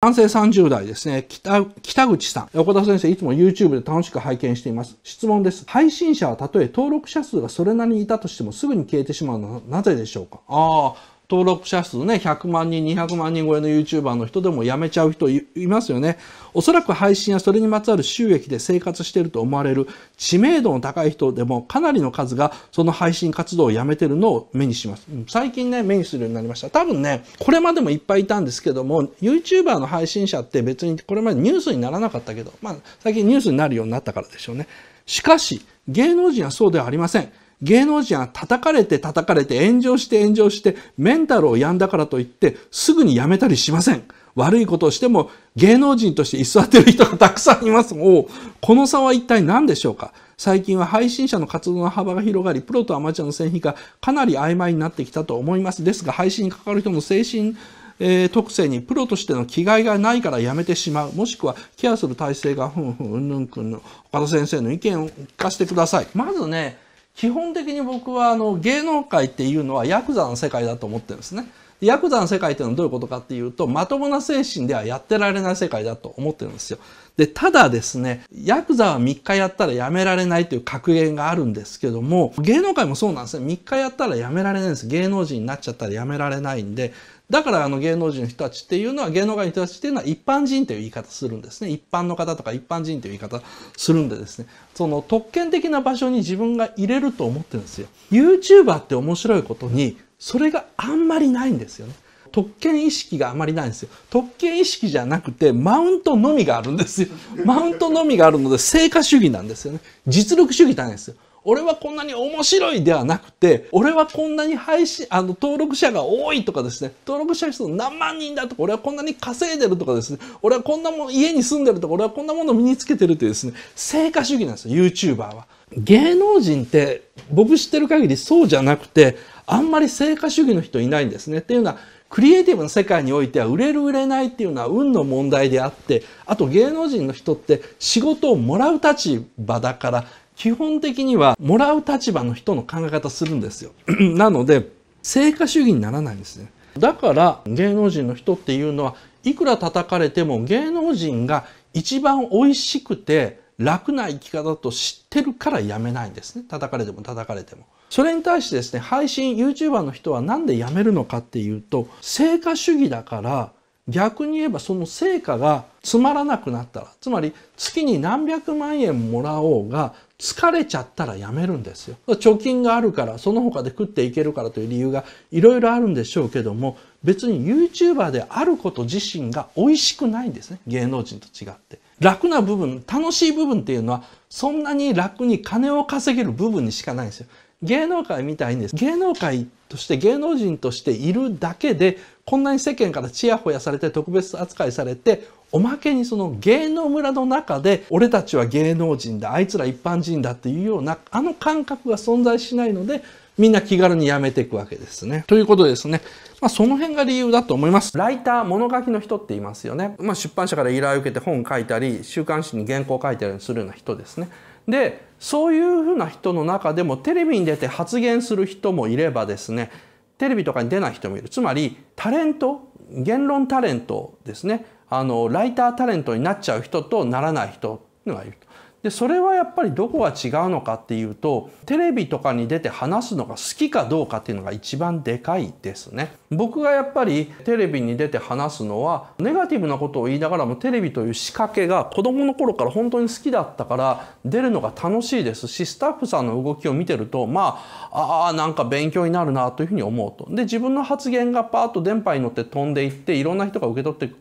男性30代ですね。北、北口さん。横田先生、いつも YouTube で楽しく拝見しています。質問です。配信者はたとえ登録者数がそれなりにいたとしてもすぐに消えてしまうのはなぜでしょうかああ、登録者数ね、100万人、200万人超えの YouTuber の人でも辞めちゃう人いますよね。おそらく配信やそれにまつわる収益で生活していると思われる知名度の高い人でもかなりの数がその配信活動をやめてるのを目にします。最近ね、目にするようになりました。多分ね、これまでもいっぱいいたんですけども、YouTuber の配信者って別にこれまでニュースにならなかったけど、まあ最近ニュースになるようになったからでしょうね。しかし、芸能人はそうではありません。芸能人は叩かれて叩かれて炎上して炎上してメンタルを病んだからといってすぐにやめたりしません。悪いことをしても芸能人として居座ってる人がたくさんいます。この差は一体何でしょうか最近は配信者の活動の幅が広がり、プロとアマチュアの線引きがかなり曖昧になってきたと思います。ですが、配信に関わる人の精神、えー、特性にプロとしての気概がないからやめてしまう。もしくは、ケアする体制が、ふんふん、うんぬんくんの、岡田先生の意見を聞かせてください。まずね、基本的に僕はあの芸能界っていうのはヤクザの世界だと思ってるんですね。ヤクザの世界っていうのはどういうことかっていうと、まともな精神ではやってられない世界だと思ってるんですよ。で、ただですね、ヤクザは3日やったらやめられないという格言があるんですけども、芸能界もそうなんですね。3日やったらやめられないんです。芸能人になっちゃったらやめられないんで、だからあの芸能人の人たちっていうのは、芸能界の人たちっていうのは一般人という言い方するんですね。一般の方とか一般人という言い方するんでですね、その特権的な場所に自分が入れると思ってるんですよ。YouTuber って面白いことに、それがあんまりないんですよね。特権意識があまりないんですよ。特権意識じゃなくて、マウントのみがあるんですよ。マウントのみがあるので、成果主義なんですよね。実力主義じゃないんですよ。俺はこんなに面白いではなくて、俺はこんなに配信、あの、登録者が多いとかですね、登録者数何万人だとか、俺はこんなに稼いでるとかですね、俺はこんなもん、家に住んでるとか、俺はこんなもの身につけてるていうですね、成果主義なんですよ、YouTuber は。芸能人って、僕知ってる限りそうじゃなくて、あんまり成果主義の人いないんですね。っていうのは、クリエイティブの世界においては売れる売れないっていうのは運の問題であって、あと芸能人の人って仕事をもらう立場だから基本的にはもらう立場の人の考え方するんですよ。なので、成果主義にならないんですね。だから芸能人の人っていうのはいくら叩かれても芸能人が一番美味しくて楽な生き方だと知ってるからやめないんですね。叩かれても叩かれても。それに対してですね、配信 YouTuber の人は何でやめるのかっていうと、成果主義だから逆に言えばその成果がつまらなくなったら、つまり月に何百万円もらおうが疲れちゃったらやめるんですよ。貯金があるから、その他で食っていけるからという理由がいろいろあるんでしょうけども、別に YouTuber であること自身が美味しくないんですね。芸能人と違って。楽な部分、楽しい部分っていうのは、そんなに楽に金を稼げる部分にしかないんですよ。芸能界みたいにです。芸能界として芸能人としているだけで、こんなに世間からチヤホヤされて特別扱いされて、おまけにその芸能村の中で俺たちは芸能人だあいつら一般人だっていうようなあの感覚が存在しないのでみんな気軽にやめていくわけですね。ということですね。まあ、その辺が理由だと思います。ライター、物書きの人っていますよね。まあ、出版社から依頼を受けて本書いたり、週刊誌に原稿を書いたりするような人ですね。で、そういうふうな人の中でもテレビに出て発言する人もいればですね、テレビとかに出ない人もいる。つまり、タレント、言論タレントですね。あのライタータレントになっちゃう人とならない人いうのがいるでそれはやっぱりどこが違うのかっていうとテレビとかに出て話すのが好きかどうかっていうのが一番でかいですね僕がやっぱりテレビに出て話すのはネガティブなことを言いながらもテレビという仕掛けが子どもの頃から本当に好きだったから出るのが楽しいですしスタッフさんの動きを見てるとまああなんか勉強になるなというふうに思うとで自分の発言がパーッと電波に乗って飛んでいっていろんな人が受け取っていく。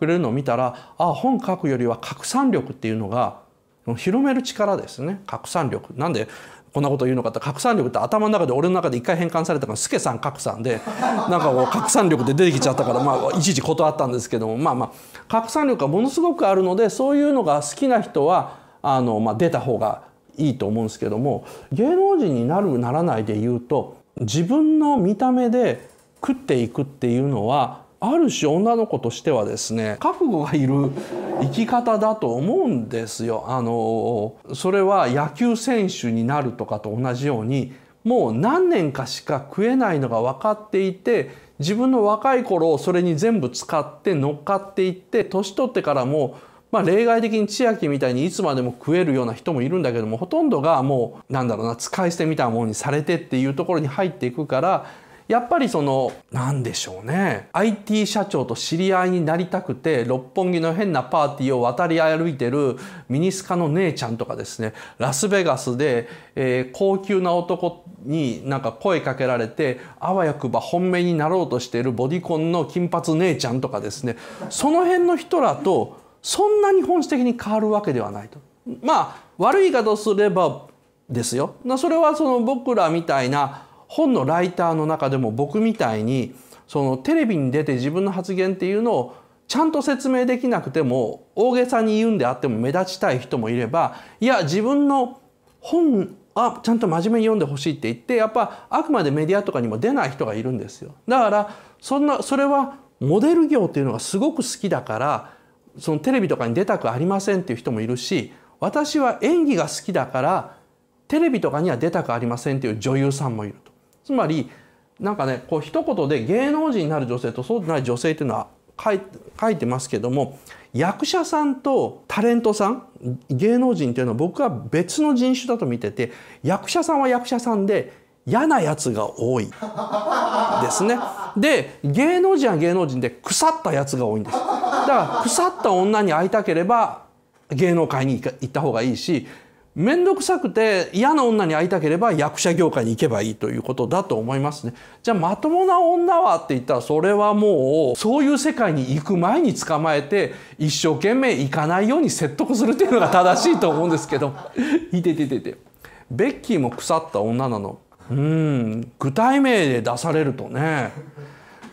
くれるのを見たらあ本書くよりは拡散力っていうのが広める力ですね拡散力なんでこんなこと言うのかって拡散力って頭の中で俺の中で一回変換されたから「助さん拡散でなんかこう拡散力で出てきちゃったからまあいちいち断ったんですけどもまあまあ拡散力がものすごくあるのでそういうのが好きな人はあの、まあ、出た方がいいと思うんですけども芸能人になるならないで言うと自分の見た目で食っていくっていうのはある種女の子としてはですね覚悟がいる生き方だと思うんですよ。あのそれは野球選手になるとかと同じようにもう何年かしか食えないのが分かっていて自分の若い頃をそれに全部使って乗っかっていって年取ってからもまあ、例外的に千秋みたいにいつまでも食えるような人もいるんだけどもほとんどがもうなんだろうな使い捨てみたいなものにされてっていうところに入っていくからやっぱりそのんでしょうね IT 社長と知り合いになりたくて六本木の変なパーティーを渡り歩いてるミニスカの姉ちゃんとかですねラスベガスで、えー、高級な男になんか声かけられてあわよくば本命になろうとしているボディコンの金髪姉ちゃんとかですねその辺の人らとそんなに本質的に変わるわけではないと。まあ悪い言い方をすればですよ。それはその僕らみたいな本のライターの中でも僕みたいにそのテレビに出て自分の発言っていうのをちゃんと説明できなくても大げさに言うんであっても目立ちたい人もいればいや自分の本あちゃんと真面目に読んでほしいって言ってやっぱあくまでメディアとかにも出ない人がいるんですよ。だからそんなそれはモデル業っていうのがすごく好きだからそのテレビとかに出たくありませんっていう人もいるし私は演技が好きだからテレビとかには出たくありませんっていう女優さんもいると。つまりなんかねこう一言で芸能人になる女性とそうでない女性っていうのは書いてますけども役者さんとタレントさん芸能人っていうのは僕は別の人種だと見てて役者さんは役者さんで嫌なやつが多いですね。で芸能人は芸能人で腐ったやつが多いんです。だから腐った女に会いたければ芸能界に行った方がいいし面倒くさくて嫌な女に会いたければ役者業界に行けばいいということだと思いますね。じゃあまともな女はって言ったらそれはもうそういう世界に行く前に捕まえて一生懸命行かないように説得するっていうのが正しいと思うんですけど いててててベッキーも腐った女なの。うん具体名で出されるとね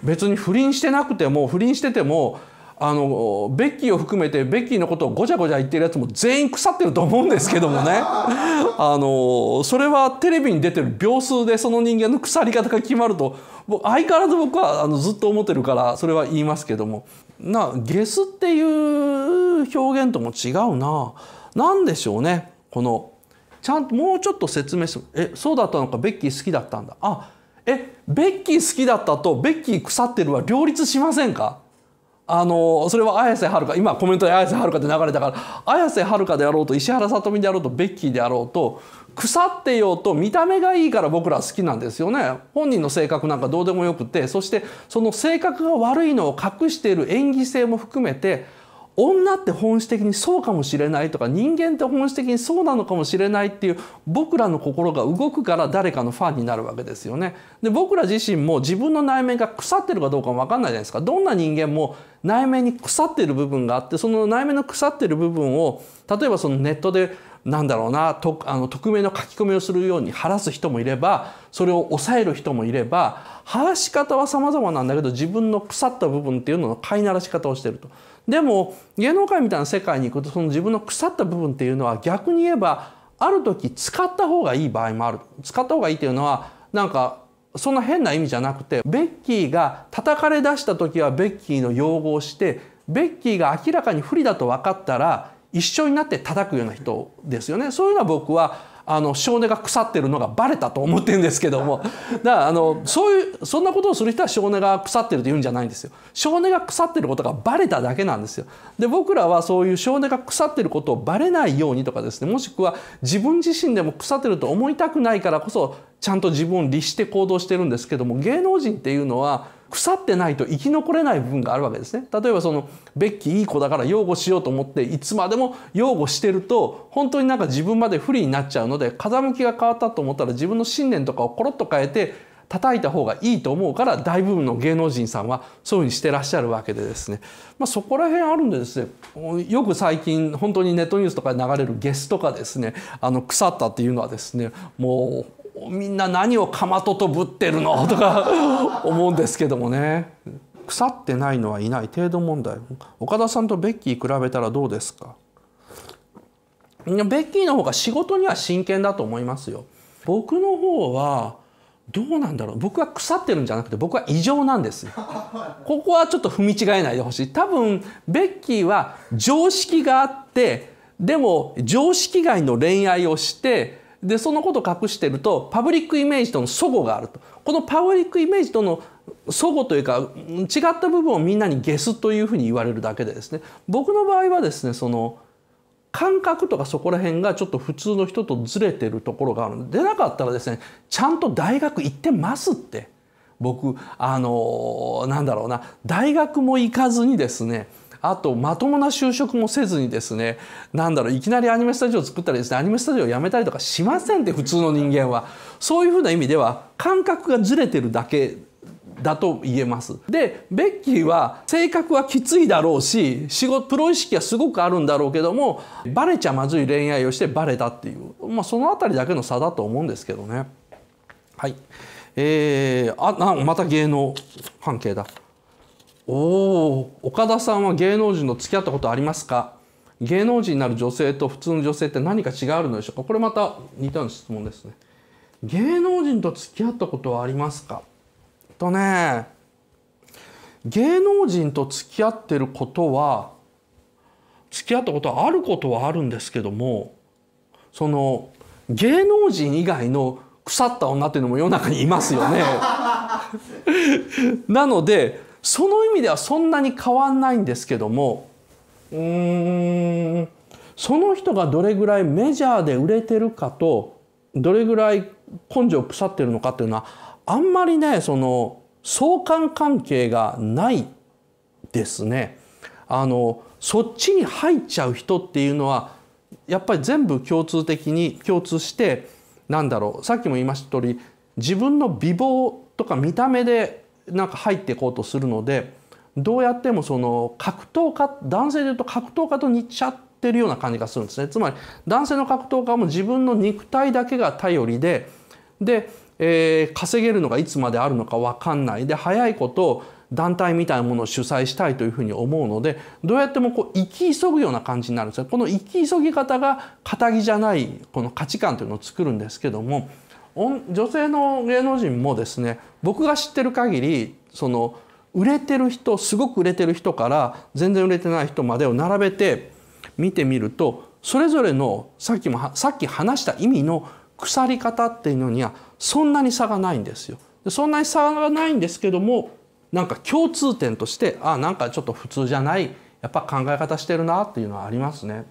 別に不倫してなくても不倫しててもあのベッキーを含めてベッキーのことをごちゃごちゃ言ってるやつも全員腐ってると思うんですけどもね あのそれはテレビに出てる秒数でその人間の腐り方が決まると相変わらず僕はあのずっと思ってるからそれは言いますけどもなゲスっていう表現とも違うな何でしょうねこのちゃんともうちょっと説明するえそうだったのかベッキー好きだったんだあえベッキー好きだったとベッキー腐ってるは両立しませんかあのそれは綾瀬はるか今コメントで綾瀬はるかで流れたから綾瀬はるかであろうと石原さとみであろうとベッキーであろうと腐ってようと見た目がいいから僕ら好きなんですよね本人の性格なんかどうでもよくてそしてその性格が悪いのを隠している演技性も含めて女って本質的にそうかもしれないとか人間って本質的にそうなのかもしれないっていう僕らの心が動くから誰かのファンになるわけですよね。で僕ら自身も自分の内面が腐ってるかどうかも分かんないじゃないですか。どんな人間も内面に腐ってる部分があってその内面の腐ってる部分を例えばそのネットでなんだろうなとあの匿名の書き込みをするように晴らす人もいればそれを抑える人もいれば晴らし方は様々なんだけど自分の腐った部分っていうのの飼いならし方をしてると。でも芸能界みたいな世界に行くとその自分の腐った部分っていうのは逆に言えばある時使った方がいい場合もある使った方がいいっていうのはなんかそんな変な意味じゃなくてベッキーが叩かれ出した時はベッキーの用語をしてベッキーが明らかに不利だと分かったら一緒になって叩くような人ですよね。そういうのは僕はあの性根が腐ってるのがバレたと思ってるんですけども だからあのそういうそんなことをする人は性根が腐ってるというんじゃないんですよ性根が腐ってることがバレただけなんですよで僕らはそういう性根が腐ってることをバレないようにとかですねもしくは自分自身でも腐ってると思いたくないからこそちゃんと自分を律して行動してるんですけども芸能人っていうのは腐ってないと生き残れない部分があるわけですね。例えばそのベッキーいい子だから擁護しようと思っていつまでも擁護してると本当になんか自分まで不利になっちゃうので風向きが変わったと思ったら自分の信念とかをコロッと変えて叩いた方がいいと思うから大部分の芸能人さんはそういうふうにしてらっしゃるわけでですね、まあ、そこら辺あるんでですねよく最近本当にネットニュースとかで流れるゲスとかですねあの腐ったっていうのはですねもうみんな何をかまととぶってるの とか思うんですけどもね腐ってないのはいない程度問題岡田さんとベッキー比べたらどうですかベッキーの方が仕事には真剣だと思いますよ僕の方はどうなんだろう僕は腐ってるんじゃなくて僕は異常なんですよここはちょっと踏み違えないでほしい多分ベッキーは常識があってでも常識外の恋愛をしてでそのことを隠してるとパブリックイメージとの齟齬があるとこのパブリックイメージとの齟齬というか違った部分をみんなにゲスというふうに言われるだけでですね僕の場合はですねその感覚とかそこら辺がちょっと普通の人とずれてるところがあるので出なかったらですねちゃんと大学行ってますって僕あのー、なんだろうな大学も行かずにですねあとまともな就職もせずにですねなんだろういきなりアニメスタジオを作ったりですねアニメスタジオを辞めたりとかしませんって普通の人間はそういうふうな意味では感覚がずれてるだけだと言えます。で、ベッキーは性格はきついだろうし、仕事、プロ意識はすごくあるんだろうけども、バレちゃまずい恋愛をしてバレたっていう、まあその辺りだけの差だと思うんですけどね。はい。えー、あ、また芸能関係だ。おお岡田さんは芸能人と付き合ったことありますか芸能人になる女性と普通の女性って何か違うのでしょうかこれまた似たような質問ですね。芸能人と付き合ったことはありますかとね芸能人と付き合ってることは付き合ったことはあることはあるんですけどもその芸能人以外の腐った女っていうのも世の中にいますよね。なのでその意味ではそんなに変わんないんですけどもうーんその人がどれぐらいメジャーで売れてるかとどれぐらい根性腐ってるのかっていうのはあんまりねその相関関係がないですね。あのそっちに入っちゃう人っていうのはやっぱり全部共通的に共通してなんだろうさっきも言いました通り自分の美貌とか見た目でなんか入っていこうとするのでどうやってもその格闘家男性でいうと格闘家と似ちゃってるような感じがするんですねつまり男性の格闘家も自分の肉体だけが頼りでで、えー、稼げるのがいつまであるのか分かんないで早いこと団体みたいなものを主催したいというふうに思うのでどうやってもこう生き急ぐような感じになるんですよこの生き急ぎ方が仇じゃないこの価値観というのを作るんですけども。女性の芸能人もですね僕が知ってる限りその売れてる人すごく売れてる人から全然売れてない人までを並べて見てみるとそれぞれのさっきもさっき話した意味の腐り方っていうのにはそんなに差がないんですよ。そんなに差がないんですけどもなんか共通点としてあなんかちょっと普通じゃないやっぱ考え方してるなっていうのはありますね。